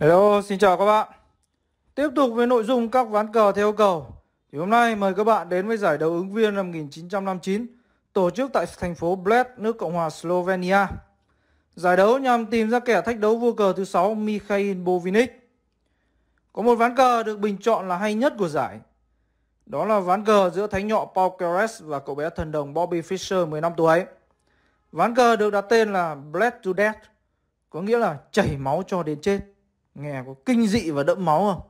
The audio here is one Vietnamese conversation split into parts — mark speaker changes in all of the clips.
Speaker 1: Hello, xin chào các bạn. Tiếp tục với nội dung các ván cờ theo yêu cầu. Thì hôm nay mời các bạn đến với giải đấu ứng viên năm 1959 tổ chức tại thành phố Bled, nước Cộng hòa Slovenia. Giải đấu nhằm tìm ra kẻ thách đấu vua cờ thứ 6 Mikhail Bovinic. Có một ván cờ được bình chọn là hay nhất của giải. Đó là ván cờ giữa thánh nhọ Paul Keres và cậu bé thần đồng Bobby Fischer 15 tuổi. Ván cờ được đặt tên là Bled to Death, có nghĩa là chảy máu cho đến chết. Nghe có kinh dị và đẫm máu không?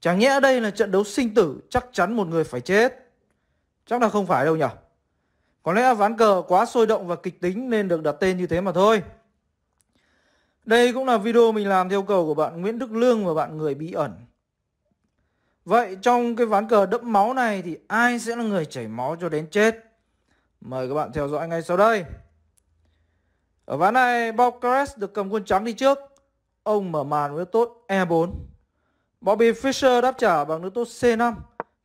Speaker 1: Chẳng nhẽ đây là trận đấu sinh tử chắc chắn một người phải chết. Chắc là không phải đâu nhỉ? Có lẽ ván cờ quá sôi động và kịch tính nên được đặt tên như thế mà thôi. Đây cũng là video mình làm theo cầu của bạn Nguyễn Đức Lương và bạn người bí ẩn. Vậy trong cái ván cờ đẫm máu này thì ai sẽ là người chảy máu cho đến chết? Mời các bạn theo dõi ngay sau đây. Ở ván này, Balcares được cầm quân trắng đi trước. Ông mở màn với tốt E4. Bobby Fischer đáp trả bằng nước tốt C5,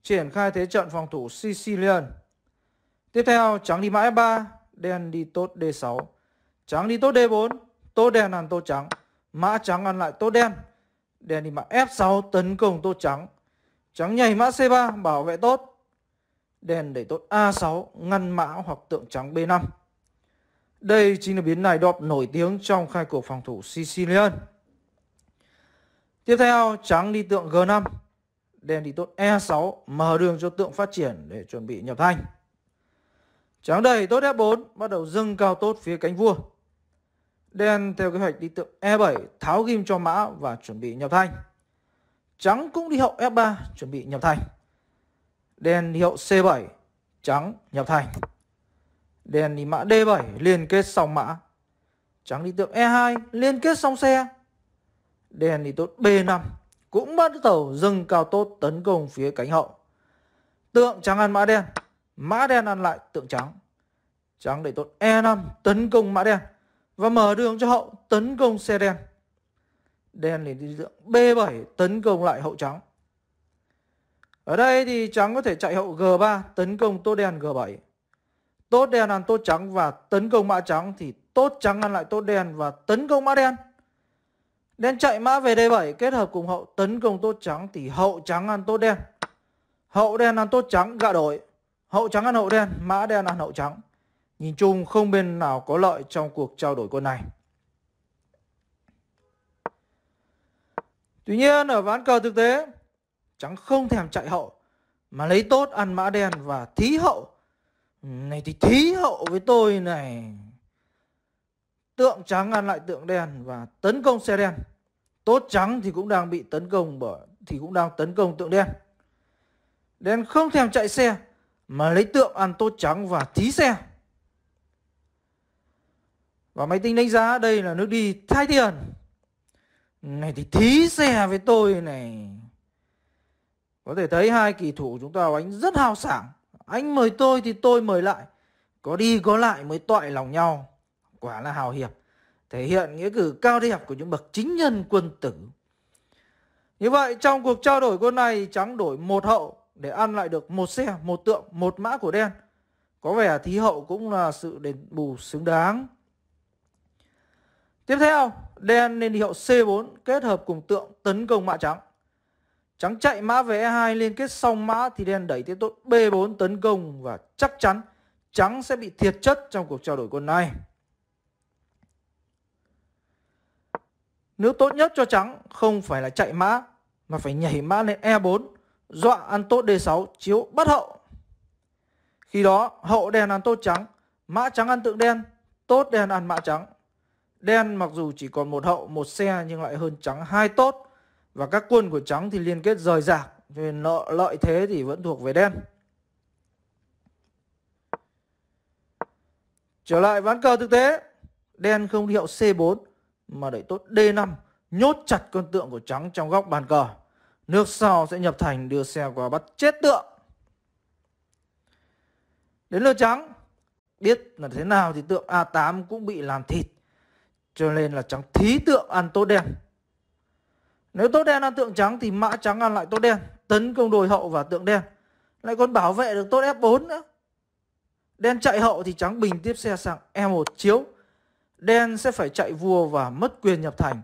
Speaker 1: triển khai thế trận phòng thủ Sicilian. Tiếp theo, trắng đi mã F3, e đen đi tốt D6. Trắng đi tốt D4, tốt đen ăn tốt trắng. Mã trắng ăn lại tốt đen. Đen đi mã F6 tấn công tốt trắng. Trắng nhảy mã C3 bảo vệ tốt. Đen đẩy tốt A6 ngăn mã hoặc tượng trắng B5. Đây chính là biến này đọp nổi tiếng trong khai cuộc phòng thủ Sicilian. Tiếp theo trắng đi tượng G5, đen đi tốt E6 mở đường cho tượng phát triển để chuẩn bị nhập thanh. Trắng đẩy tốt F4 e bắt đầu dâng cao tốt phía cánh vua. Đen theo kế hoạch đi tượng E7 tháo ghim cho mã và chuẩn bị nhập thanh. Trắng cũng đi hậu F3 chuẩn bị nhập thanh. Đen đi hậu C7, trắng nhập thanh. Đen đi mã D7 liên kết xong mã. Trắng đi tượng E2 liên kết xong xe đèn thì tốt B5 cũng bắt đầu dừng cao tốt tấn công phía cánh hậu. Tượng trắng ăn mã đen, mã đen ăn lại tượng trắng. Trắng để tốt E5 tấn công mã đen và mở đường cho hậu tấn công xe đen. Đen liền đi tượng B7 tấn công lại hậu trắng. Ở đây thì trắng có thể chạy hậu G3 tấn công tốt đen G7. Tốt đen ăn tốt trắng và tấn công mã trắng thì tốt trắng ăn lại tốt đen và tấn công mã đen. Đen chạy mã về D7 kết hợp cùng hậu tấn công tốt trắng thì hậu trắng ăn tốt đen. Hậu đen ăn tốt trắng gạ đổi. Hậu trắng ăn hậu đen, mã đen ăn hậu trắng. Nhìn chung không bên nào có lợi trong cuộc trao đổi quân này. Tuy nhiên ở ván cờ thực tế, trắng không thèm chạy hậu mà lấy tốt ăn mã đen và thí hậu. Này thì thí hậu với tôi này tượng trắng ăn lại tượng đen và tấn công xe đen tốt trắng thì cũng đang bị tấn công bởi thì cũng đang tấn công tượng đen đen không thèm chạy xe mà lấy tượng ăn tốt trắng và thí xe và máy tính đánh giá đây là nước đi thay tiền này thì thí xe với tôi này có thể thấy hai kỳ thủ chúng ta đánh rất hào sảng anh mời tôi thì tôi mời lại có đi có lại mới toại lòng nhau quả là hào hiệp thể hiện nghĩa cử cao đẹp của những bậc chính nhân quân tử. Như vậy trong cuộc trao đổi quân này trắng đổi một hậu để ăn lại được một xe, một tượng, một mã của đen. Có vẻ thí hậu cũng là sự đền bù xứng đáng. Tiếp theo, đen lên đi hậu C4 kết hợp cùng tượng tấn công mã trắng. Trắng chạy mã về E2 liên kết xong mã thì đen đẩy tiếp tốt B4 tấn công và chắc chắn trắng sẽ bị thiệt chất trong cuộc trao đổi quân này. nếu tốt nhất cho trắng không phải là chạy mã mà phải nhảy mã lên E4, dọa ăn tốt D6 chiếu bắt hậu. Khi đó hậu đen ăn tốt trắng, mã trắng ăn tượng đen, tốt đen ăn mã trắng. Đen mặc dù chỉ còn một hậu, một xe nhưng lại hơn trắng hai tốt và các quân của trắng thì liên kết rời rạc nên lợi, lợi thế thì vẫn thuộc về đen. Trở lại ván cờ thực tế, đen không hiệu C4 mà đẩy tốt D5 nhốt chặt con tượng của trắng trong góc bàn cờ. Nước sau sẽ nhập thành đưa xe qua bắt chết tượng. Đến lượt trắng, biết là thế nào thì tượng A8 cũng bị làm thịt. Cho nên là trắng thí tượng ăn tốt đen. Nếu tốt đen ăn tượng trắng thì mã trắng ăn lại tốt đen, tấn công đồi hậu và tượng đen. Lại còn bảo vệ được tốt F4 nữa. Đen chạy hậu thì trắng bình tiếp xe sang E1 chiếu đen sẽ phải chạy vua và mất quyền nhập thành.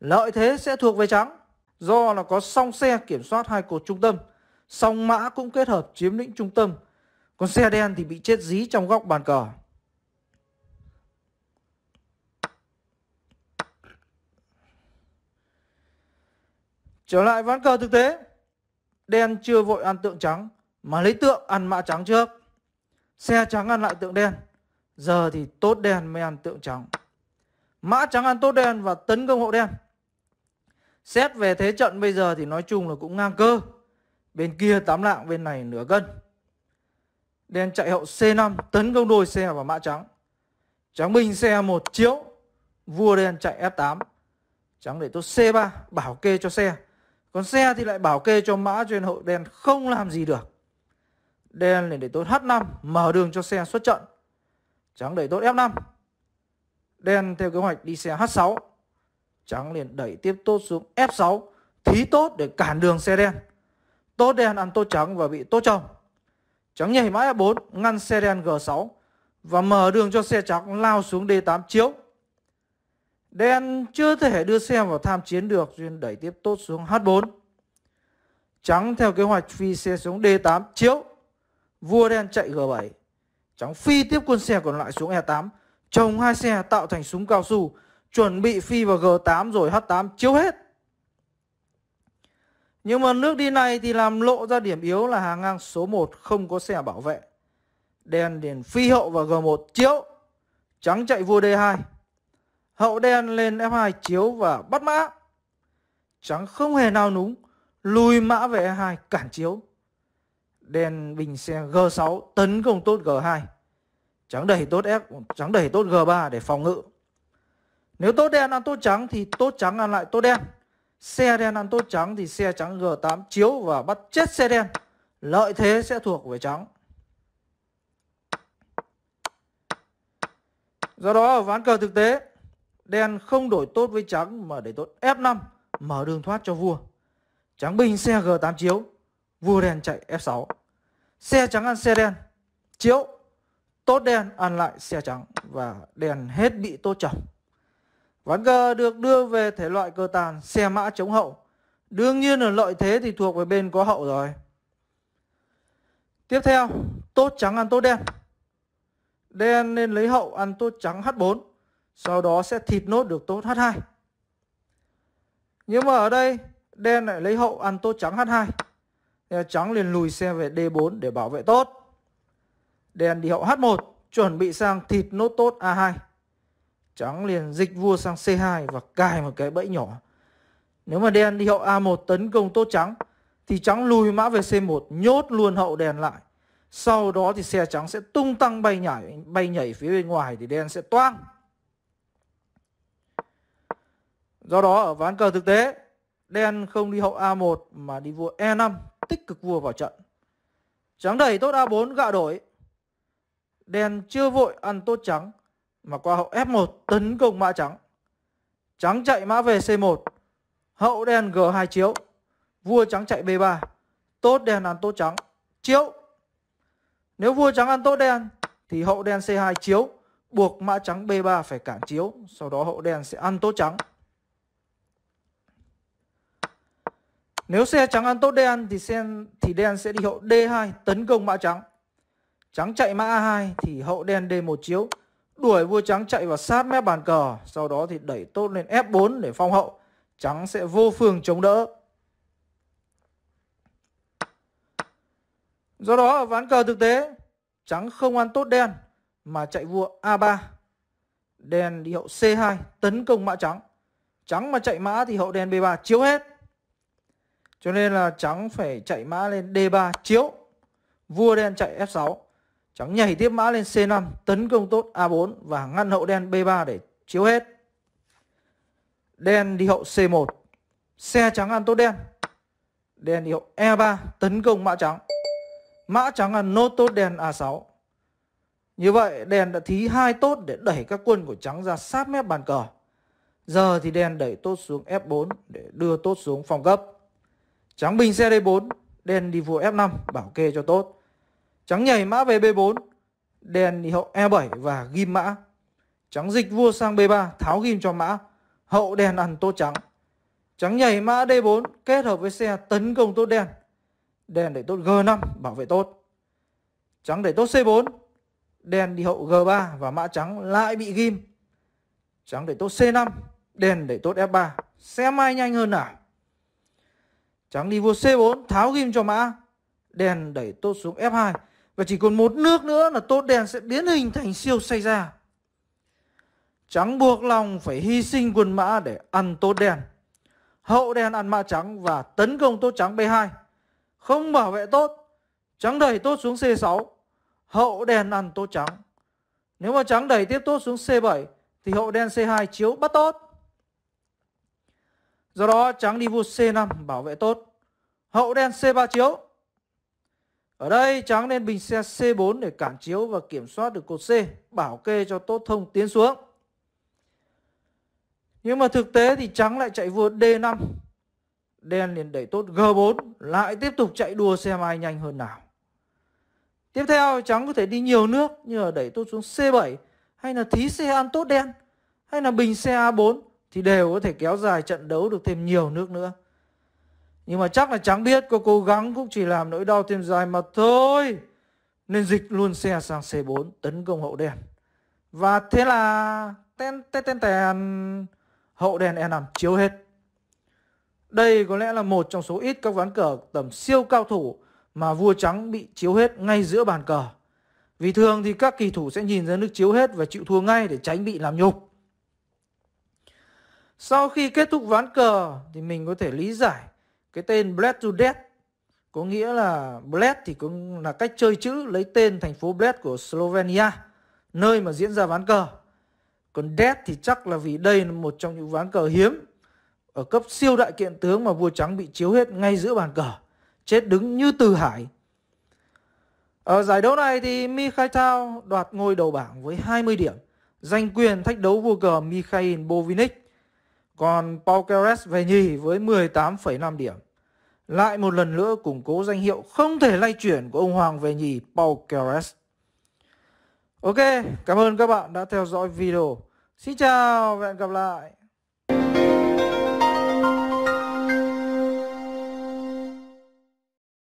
Speaker 1: Lợi thế sẽ thuộc về trắng, do là có song xe kiểm soát hai cột trung tâm, song mã cũng kết hợp chiếm lĩnh trung tâm, còn xe đen thì bị chết dí trong góc bàn cờ. Trở lại ván cờ thực tế, đen chưa vội ăn tượng trắng mà lấy tượng ăn mã trắng trước. Xe trắng ăn lại tượng đen, giờ thì tốt đen mới ăn tượng trắng mã trắng ăn tốt đen và tấn công hậu đen xét về thế trận bây giờ thì nói chung là cũng ngang cơ bên kia tám lạng bên này nửa cân đen chạy hậu C5 tấn công đôi xe và mã trắng trắng binh xe một chiếu vua đen chạy F8 trắng để tốt C3 bảo kê cho xe còn xe thì lại bảo kê cho mã cho hậu đen không làm gì được đen liền để tốt H5 mở đường cho xe xuất trận trắng để tốt F5 Đen theo kế hoạch đi xe H6 Trắng liền đẩy tiếp tốt xuống F6 Thí tốt để cản đường xe đen Tốt đen ăn tốt trắng và bị tốt trong Trắng nhảy mã F4 Ngăn xe đen G6 Và mở đường cho xe trắng lao xuống D8 chiếu Đen chưa thể đưa xe vào tham chiến được Duyên đẩy tiếp tốt xuống H4 Trắng theo kế hoạch phi xe xuống D8 chiếu Vua đen chạy G7 Trắng phi tiếp quân xe còn lại xuống E8 Trồng hai xe tạo thành súng cao su, chuẩn bị phi vào G8 rồi H8 chiếu hết. Nhưng mà nước đi này thì làm lộ ra điểm yếu là hàng ngang số 1 không có xe bảo vệ. Đen liền phi hậu vào G1 chiếu, trắng chạy vua D2. Hậu đen lên F2 chiếu và bắt mã. Trắng không hề nào núng, lùi mã về E2 cản chiếu. Đen bình xe G6 tấn công tốt G2 trắng đẩy tốt F trắng đẩy tốt G3 để phòng ngự nếu tốt đen ăn tốt trắng thì tốt trắng ăn lại tốt đen xe đen ăn tốt trắng thì xe trắng G8 chiếu và bắt chết xe đen lợi thế sẽ thuộc về trắng do đó ở ván cờ thực tế đen không đổi tốt với trắng mà để tốt F5 mở đường thoát cho vua trắng binh xe G8 chiếu vua đen chạy F6 xe trắng ăn xe đen chiếu Tốt đen ăn lại xe trắng và đèn hết bị tốt chồng. Ván cờ được đưa về thể loại cơ tàn xe mã chống hậu. Đương nhiên là lợi thế thì thuộc về bên có hậu rồi. Tiếp theo, tốt trắng ăn tốt đen. Đen nên lấy hậu ăn tốt trắng H4, sau đó sẽ thịt nốt được tốt H2. Nhưng mà ở đây, đen lại lấy hậu ăn tốt trắng H2. Trắng liền lùi xe về D4 để bảo vệ tốt. Đèn đi hậu H1 chuẩn bị sang thịt nốt tốt A2. Trắng liền dịch vua sang C2 và cài một cái bẫy nhỏ. Nếu mà đen đi hậu A1 tấn công tốt trắng thì trắng lùi mã về C1 nhốt luôn hậu đèn lại. Sau đó thì xe trắng sẽ tung tăng bay nhảy bay nhảy phía bên ngoài thì đen sẽ toang. Do đó ở ván cờ thực tế, đen không đi hậu A1 mà đi vua E5 tích cực vua vào trận. Trắng đẩy tốt A4 gạ đổi Đen chưa vội ăn tốt trắng mà qua hậu F1 tấn công mã trắng. Trắng chạy mã về C1. Hậu đen G2 chiếu. Vua trắng chạy B3. Tốt đen ăn tốt trắng. Chiếu. Nếu vua trắng ăn tốt đen thì hậu đen C2 chiếu buộc mã trắng B3 phải cản chiếu, sau đó hậu đen sẽ ăn tốt trắng. Nếu xe trắng ăn tốt đen thì sen thì đen sẽ đi hậu D2 tấn công mã trắng. Trắng chạy mã A2 thì hậu đen D1 chiếu đuổi vua trắng chạy vào sát mép bàn cờ, sau đó thì đẩy tốt lên F4 để phong hậu. Trắng sẽ vô phương chống đỡ. Do đó ở ván cờ thực tế, trắng không ăn tốt đen mà chạy vua A3. Đen đi hậu C2 tấn công mã trắng. Trắng mà chạy mã thì hậu đen B3 chiếu hết. Cho nên là trắng phải chạy mã lên D3 chiếu. Vua đen chạy F6. Trắng nhảy tiếp mã lên C5, tấn công tốt A4 và ngăn hậu đen B3 để chiếu hết. Đen đi hậu C1, xe trắng ăn tốt đen. Đen đi hậu E3, tấn công mã trắng. Mã trắng ăn nốt tốt đen A6. Như vậy đen đã thí hai tốt để đẩy các quân của trắng ra sát mép bàn cờ. Giờ thì đen đẩy tốt xuống F4 để đưa tốt xuống phòng gấp Trắng bình xe D4, đen đi vua F5 bảo kê cho tốt. Trắng nhảy mã về B4, đèn đi hậu E7 và ghim mã. Trắng dịch vua sang B3, tháo ghim cho mã. Hậu đèn ăn tốt trắng. Trắng nhảy mã D4 kết hợp với xe tấn công tốt đen. đèn đẩy tốt G5 bảo vệ tốt. Trắng đẩy tốt C4. đèn đi hậu G3 và mã trắng lại bị ghim. Trắng đẩy tốt C5. đèn đẩy tốt F3. Xe mai nhanh hơn nào. Trắng đi vua C4 tháo ghim cho mã. đèn đẩy tốt xuống F2 và chỉ còn một nước nữa là tốt đèn sẽ biến hình thành siêu say ra. Trắng buộc lòng phải hy sinh quân mã để ăn tốt đen. Hậu đen ăn mã trắng và tấn công tốt trắng B2. Không bảo vệ tốt, trắng đẩy tốt xuống C6. Hậu đen ăn tốt trắng. Nếu mà trắng đẩy tiếp tốt xuống C7 thì hậu đen C2 chiếu bắt tốt. Do đó trắng đi vua C5 bảo vệ tốt. Hậu đen C3 chiếu ở đây trắng nên bình xe C4 để cản chiếu và kiểm soát được cột C, bảo kê cho tốt thông tiến xuống. Nhưng mà thực tế thì trắng lại chạy vua D5. Đen liền đẩy tốt G4, lại tiếp tục chạy đua xem ai nhanh hơn nào. Tiếp theo trắng có thể đi nhiều nước như là đẩy tốt xuống C7 hay là thí xe ăn tốt đen hay là bình xe A4 thì đều có thể kéo dài trận đấu được thêm nhiều nước nữa. Nhưng mà chắc là chẳng biết cô cố gắng cũng chỉ làm nỗi đau thêm dài mà thôi. Nên dịch luôn xe sang C4 tấn công hậu đèn. Và thế là ten ten ten ten hậu đèn E5 chiếu hết. Đây có lẽ là một trong số ít các ván cờ tầm siêu cao thủ mà vua trắng bị chiếu hết ngay giữa bàn cờ. Vì thường thì các kỳ thủ sẽ nhìn ra nước chiếu hết và chịu thua ngay để tránh bị làm nhục. Sau khi kết thúc ván cờ thì mình có thể lý giải cái tên Bled to Death có nghĩa là Bled thì cũng là cách chơi chữ lấy tên thành phố Bled của Slovenia nơi mà diễn ra ván cờ còn Death thì chắc là vì đây là một trong những ván cờ hiếm ở cấp siêu đại kiện tướng mà vua trắng bị chiếu hết ngay giữa bàn cờ chết đứng như từ hải ở giải đấu này thì Mikhail Thao đoạt ngôi đầu bảng với 20 điểm giành quyền thách đấu vua cờ Mikhail Bovinic còn Paul Keres về nhì với 18,5 điểm. Lại một lần nữa củng cố danh hiệu không thể lay chuyển của ông Hoàng về nhì Paul Keres. Ok, cảm ơn các bạn đã theo dõi video. Xin chào và hẹn gặp lại.